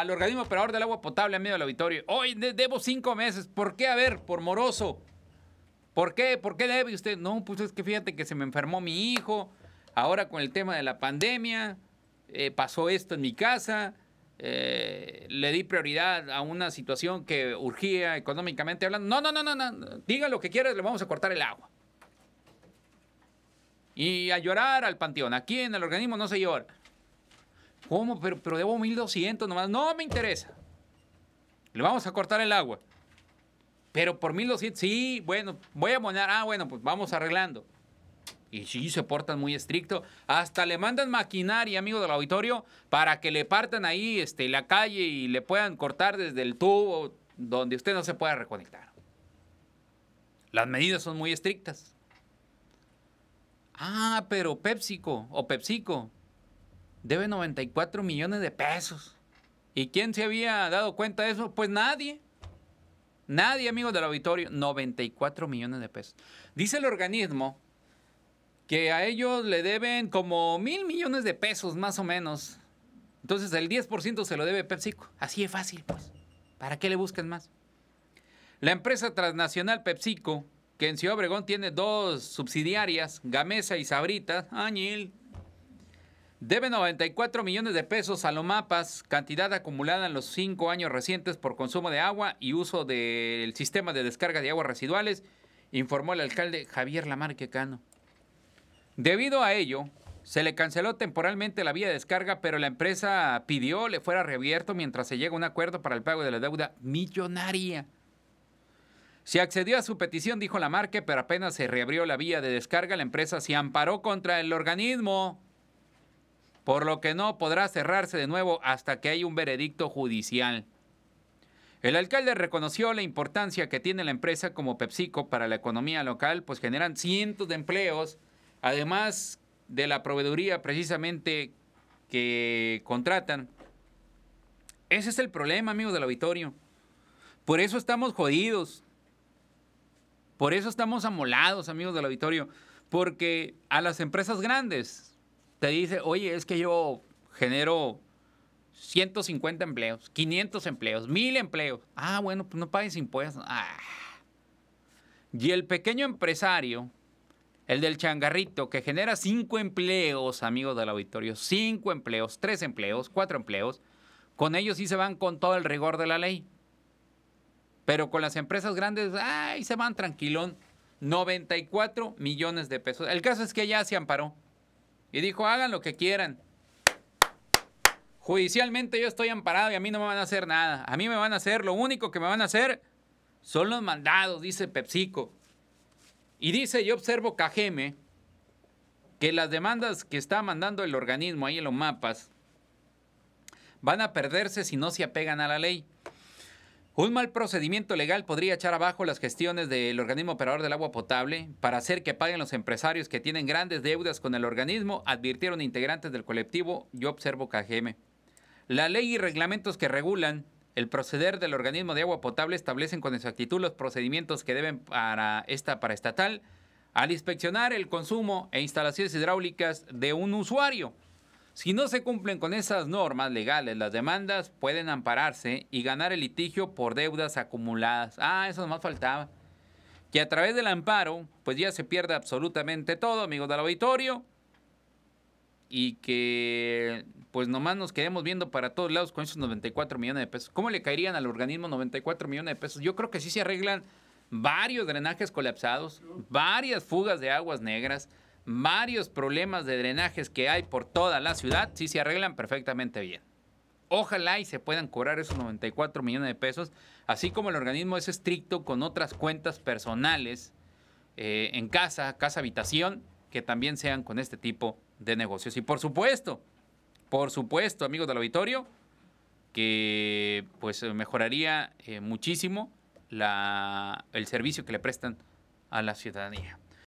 al organismo operador del agua potable a medio del auditorio. Hoy debo cinco meses. ¿Por qué? A ver, por moroso. ¿Por qué? ¿Por qué debe usted? No, pues es que fíjate que se me enfermó mi hijo. Ahora con el tema de la pandemia, eh, pasó esto en mi casa. Eh, le di prioridad a una situación que urgía económicamente hablando. No, no, no, no, no. Diga lo que quieras, le vamos a cortar el agua. Y a llorar al panteón. Aquí en el organismo no se llora. ¿Cómo? Pero, debo 1200 nomás. No me interesa. Le vamos a cortar el agua. Pero por 1200, sí, bueno, voy a poner, ah, bueno, pues vamos arreglando. Y sí, se portan muy estricto. Hasta le mandan maquinaria, amigo del auditorio, para que le partan ahí este, la calle y le puedan cortar desde el tubo donde usted no se pueda reconectar. Las medidas son muy estrictas. Ah, pero PepsiCo o PepsiCo debe 94 millones de pesos. ¿Y quién se había dado cuenta de eso? Pues nadie. Nadie, amigos del auditorio, 94 millones de pesos. Dice el organismo que a ellos le deben como mil millones de pesos más o menos. Entonces el 10% se lo debe PepsiCo. Así de fácil, pues. ¿Para qué le buscan más? La empresa transnacional PepsiCo, que en Ciudad Obregón tiene dos subsidiarias, Gamesa y Sabritas, Añil, ah, Debe 94 millones de pesos a Lomapas, cantidad acumulada en los cinco años recientes por consumo de agua y uso del sistema de descarga de aguas residuales, informó el alcalde Javier Lamarque Cano. Debido a ello, se le canceló temporalmente la vía de descarga, pero la empresa pidió le fuera reabierto mientras se llega a un acuerdo para el pago de la deuda millonaria. Se accedió a su petición, dijo Lamarque, pero apenas se reabrió la vía de descarga, la empresa se amparó contra el organismo por lo que no podrá cerrarse de nuevo hasta que haya un veredicto judicial. El alcalde reconoció la importancia que tiene la empresa como PepsiCo para la economía local, pues generan cientos de empleos, además de la proveeduría precisamente que contratan. Ese es el problema, amigos del auditorio. Por eso estamos jodidos. Por eso estamos amolados, amigos del auditorio. Porque a las empresas grandes te dice, oye, es que yo genero 150 empleos, 500 empleos, 1000 empleos. Ah, bueno, pues no pagues impuestos. Ah. Y el pequeño empresario, el del changarrito, que genera 5 empleos, amigos del auditorio, 5 empleos, 3 empleos, 4 empleos, con ellos sí se van con todo el rigor de la ley. Pero con las empresas grandes, ahí se van tranquilón. 94 millones de pesos. El caso es que ya se amparó y dijo, hagan lo que quieran. Judicialmente yo estoy amparado y a mí no me van a hacer nada. A mí me van a hacer, lo único que me van a hacer son los mandados, dice PepsiCo. Y dice, yo observo Cajeme, que las demandas que está mandando el organismo ahí en los mapas van a perderse si no se apegan a la ley. Un mal procedimiento legal podría echar abajo las gestiones del organismo operador del agua potable para hacer que paguen los empresarios que tienen grandes deudas con el organismo, advirtieron integrantes del colectivo Yo Observo KGM. La ley y reglamentos que regulan el proceder del organismo de agua potable establecen con exactitud los procedimientos que deben para esta paraestatal al inspeccionar el consumo e instalaciones hidráulicas de un usuario. Si no se cumplen con esas normas legales, las demandas pueden ampararse y ganar el litigio por deudas acumuladas. Ah, eso nomás faltaba. Que a través del amparo, pues ya se pierde absolutamente todo, amigos del auditorio. Y que pues nomás nos quedemos viendo para todos lados con esos 94 millones de pesos. ¿Cómo le caerían al organismo 94 millones de pesos? Yo creo que sí se arreglan varios drenajes colapsados, varias fugas de aguas negras, varios problemas de drenajes que hay por toda la ciudad, sí se arreglan perfectamente bien. Ojalá y se puedan cobrar esos 94 millones de pesos, así como el organismo es estricto con otras cuentas personales eh, en casa, casa habitación, que también sean con este tipo de negocios. Y por supuesto, por supuesto, amigos del auditorio, que pues mejoraría eh, muchísimo el servicio que le prestan a la ciudadanía.